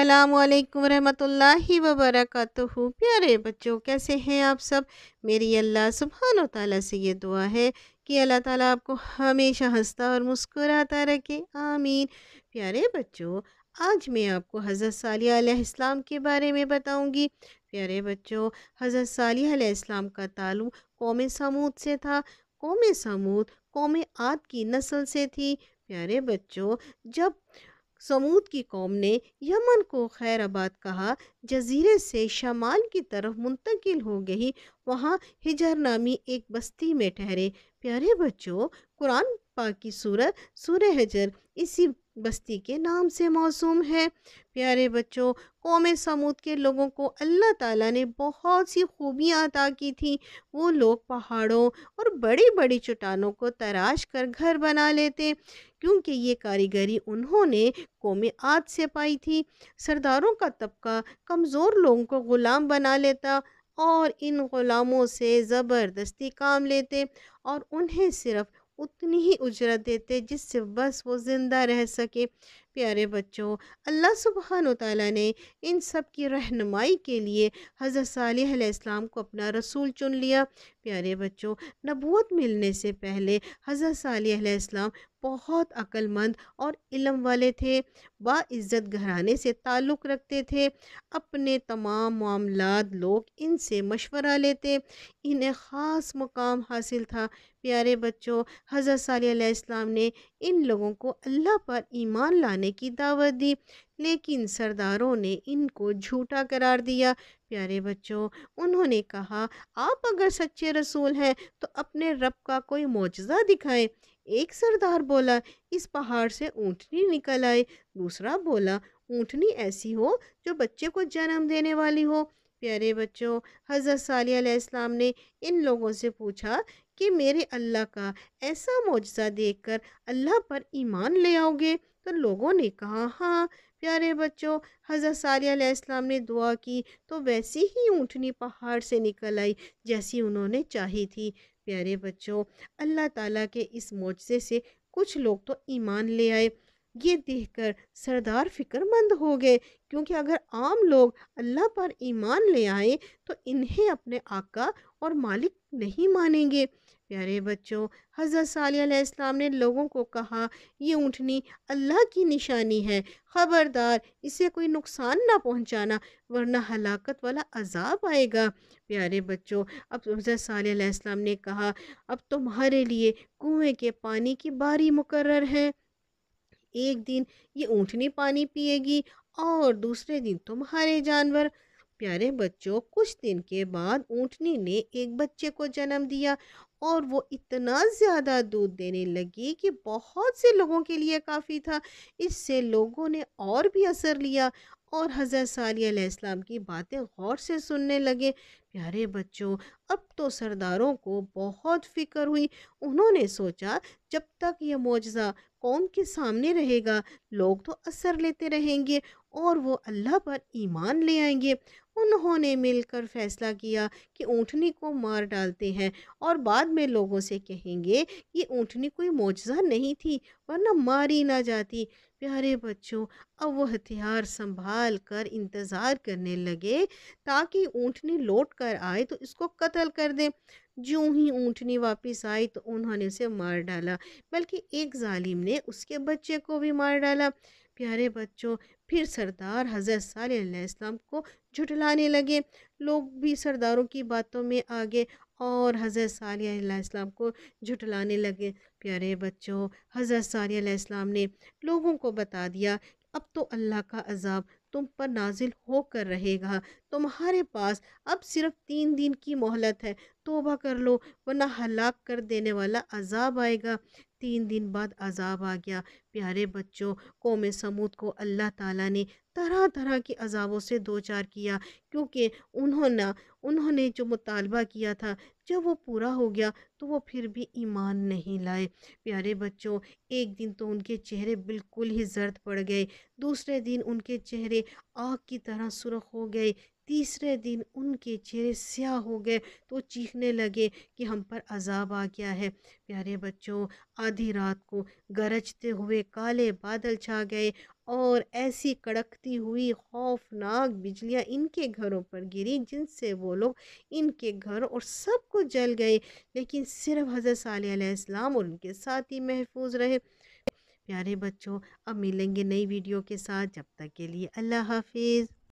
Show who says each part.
Speaker 1: अल्लाम वरहमतुल्लाहि वबरकatuh प्यारे बच्चों कैसे हैं आप सब मेरी अल्लाह सुबहान ताला से ये दुआ है कि अल्लाह ताला आपको हमेशा हंसता और मुस्कुराता रखे आमीन प्यारे बच्चों आज मैं आपको हज़रत सालिया अलैहिस्सलाम के बारे में बताऊंगी प्यारे बच्चों हज़रत सालिया अलैहिस्सलाम का तालु कौम समूद से था कौम समूद कौम आद की नस्ल से थी प्यारे बच्चों जब समूद की कौम ने यमन को खैराबाद कहा जजीरे से शमाल की तरफ मुंतकिल हो गई वहाँ हिजर नामी एक बस्ती में ठहरे प्यारे बच्चों कुरान पाक की सूरत सूर हजर इसी बस्ती के नाम से मौसम है प्यारे बच्चों कौम समूद के लोगों को अल्लाह ताला ने बहुत सी खूबियाँ अदा की थी वो लोग पहाड़ों और बड़ी बड़ी चट्टानों को तराश कर घर बना लेते क्योंकि ये कारीगरी उन्होंने कौम आद से पाई थी सरदारों का तबका कमज़ोर लोगों को ग़ुलाम बना लेता और इन ग़ुलामों से ज़बरदस्ती काम लेते और उन्हें सिर्फ़ उतनी ही उजरत देते जिससे बस वो ज़िंदा रह सके प्यारे बच्चों अल्लाह सुबहान ताली ने इन सब की रहनुमाई के लिए हज़रत साल को अपना रसूल चुन लिया प्यारे बच्चों नबूत मिलने से पहले हज़रत साल बहुत अक्लमंद और इलम वाले थे बाज़्ज़त घराने से ताल्लुक़ रखते थे अपने तमाम मामला लोग इनसे मशवरा लेते इन्हें ख़ास मुकाम हासिल था प्यारे बच्चों हज़रत सल्लल्लाहु ने इन लोगों को अल्लाह पर ईमान लाने की दावत दी लेकिन सरदारों ने इनको झूठा करार दिया प्यारे बच्चों उन्होंने कहा आप अगर सच्चे रसूल हैं तो अपने रब का कोई मुआजा दिखाएं एक सरदार बोला इस पहाड़ से ऊँटनी निकल आए दूसरा बोला ऊँटनी ऐसी हो जो बच्चे को जन्म देने वाली हो प्यारे बच्चों हज़रत सालियाम ने इन लोगों से पूछा कि मेरे अल्लाह का ऐसा मुआजा देखकर अल्लाह पर ईमान ले आओगे तो लोगों ने कहा हाँ प्यारे बच्चों हज़रत सारियाम ने दुआ की तो वैसी ही ऊँटनी पहाड़ से निकल आई जैसी उन्होंने चाही थी प्यारे बच्चों अल्लाह ताला के इस मुआजे से कुछ लोग तो ईमान ले आए ये देखकर सरदार फिक्रमंद हो गए क्योंकि अगर आम लोग अल्लाह पर ईमान ले आए तो इन्हें अपने आका और मालिक नहीं मानेंगे प्यारे बच्चों हज़रत सालियाम ने लोगों को कहा यह ऊँटनी अल्लाह की निशानी है ख़बरदार इसे कोई नुकसान ना पहुँचाना वरना हलाकत वाला अजाब आएगा प्यारे बच्चों अब हज़रत सालियाम ने कहा अब तुम्हारे लिए कुएँ के पानी की बारी मुकर है एक दिन ये ऊँटनी पानी पिएगी और दूसरे दिन तुम्हारे जानवर प्यारे बच्चों कुछ दिन के बाद ऊँटनी ने एक बच्चे को जन्म दिया और वो इतना ज़्यादा दूध देने लगी कि बहुत से लोगों के लिए काफ़ी था इससे लोगों ने और भी असर लिया और हज़रत सालियाम की बातें गौर से सुनने लगे प्यारे बच्चों अब तो सरदारों को बहुत फिक्र हुई उन्होंने सोचा जब तक यह मुआजा कौम के सामने रहेगा लोग तो असर लेते रहेंगे और वो अल्लाह पर ईमान ले आएंगे उन्होंने मिलकर फैसला किया कि ऊँटनी को मार डालते हैं और बाद में लोगों से कहेंगे कि ऊँटनी कोई मुआजा नहीं थी वरना मारी ना जाती प्यारे बच्चों अब वो हथियार संभाल कर इंतज़ार करने लगे ताकि ऊँटनी लौट कर आए तो इसको कत्ल कर दें जो ही ऊँटनी वापस आई तो उन्होंने उसे मार डाला बल्कि एक जालिम ने उसके बच्चे को भी मार डाला प्यारे बच्चों फिर सरदार हज़रत सल्लम को झुटलाने लगे लोग भी सरदारों की बातों में आ गए और हज़रत सल्लम को झुटलाने लगे प्यारे बच्चों हज़रत सल्लम ने लोगों को बता दिया अब तो अल्लाह का अजाब तुम पर नाजिल होकर रहेगा तुम्हारे पास अब सिर्फ तीन दिन की मोहलत है तोबा कर लो वरना हलाक कर देने वाला अजाब आएगा तीन दिन बाद अजाब आ गया प्यारे बच्चों कौम समूद को अल्लाह ताला ने तरह तरह के अजाबों से दो चार किया क्योंकि उन्होंने उन्होंने जो मुतालबा किया था जब वो पूरा हो गया तो वो फिर भी ईमान नहीं लाए प्यारे बच्चों एक दिन तो उनके चेहरे बिल्कुल ही जर्द पड़ गए दूसरे दिन उनके चेहरे आग की तरह सुरख हो गए तीसरे दिन उनके चेहरे स्याह हो गए तो चीखने लगे कि हम पर अजाब आ गया है प्यारे बच्चों आधी रात को गरजते हुए काले बादल छा गए और ऐसी कड़कती हुई खौफनाक बिजलियां इनके घरों पर गिरी जिनसे वो लोग इनके घर और सब कुछ जल गए लेकिन सिर्फ हज़रत सलाम और उनके साथ ही महफूज रहे प्यारे बच्चों अब मिलेंगे नई वीडियो के साथ जब तक के लिए अल्लाह हाफिज़